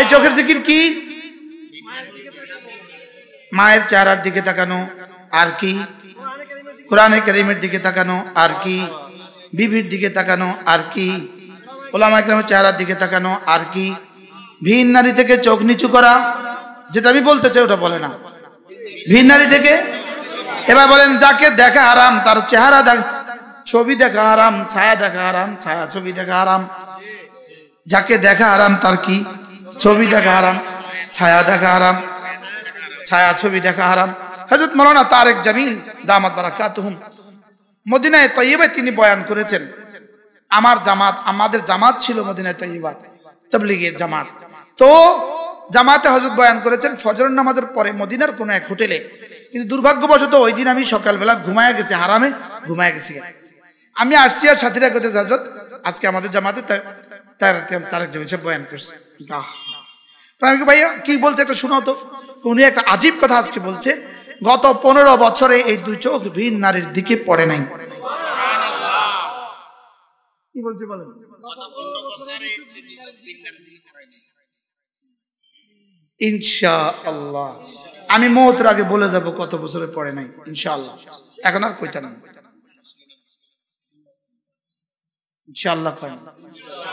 এই চোখের জিকির কি মায়ের চেহারার দিকে তাকানো আর কি কোরআনে করিমের দিকে তাকানো আর কি বিবির দিকে তাকানো আর কি ওলামা চেহারার দিকে তাকানো আর কি ভিন নারী থেকে চোখ নিচু করা যেটা আমি বলতে চাই ওটা বলে না ভিন নারী থেকে এবার বলেন যাকে দেখা আরাম তার চেহারা দেখ ছবি দেখা আরাম ছায়া দেখা আরাম ছায়া ছবি দেখা আরাম যাকে দেখা আরাম তার কি ছবি দেখা হারাম ছায়া দেখা হারাম ছায়া ছবি দেখা হারাম হজরত মৌলানা তারেক জামিল দামাত বারা বারাকাতুহুম মদিনায় তৈবায় তিনি বয়ান করেছেন আমার জামাত আমাদের জামাত ছিল মদিনায় তৈবা তবলিগের জামাত তো জামাতে হজরত বয়ান করেছেন ফজর নামাজের পরে মদিনার কোনো এক হোটেলে কিন্তু দুর্ভাগ্যবশত ওই দিন আমি সকালবেলা ঘুমায় গেছি হারামে ঘুমায় গেছি আমি আসছি আর সাথীরা গেছে হজরত আজকে আমাদের জামাতে আমি কি বলছে একটা তো উনি একটা আজীব কথা আজকে বলছে গত পনেরো বছরে এই দুই চোখ ভিন নারীর দিকে পড়ে নাই আমি মহতের আগে বলে যাব কত বছরে পড়ে নাই ইনশাআল্লাহ এখন আর কইতা না ইনশাআল্লাহ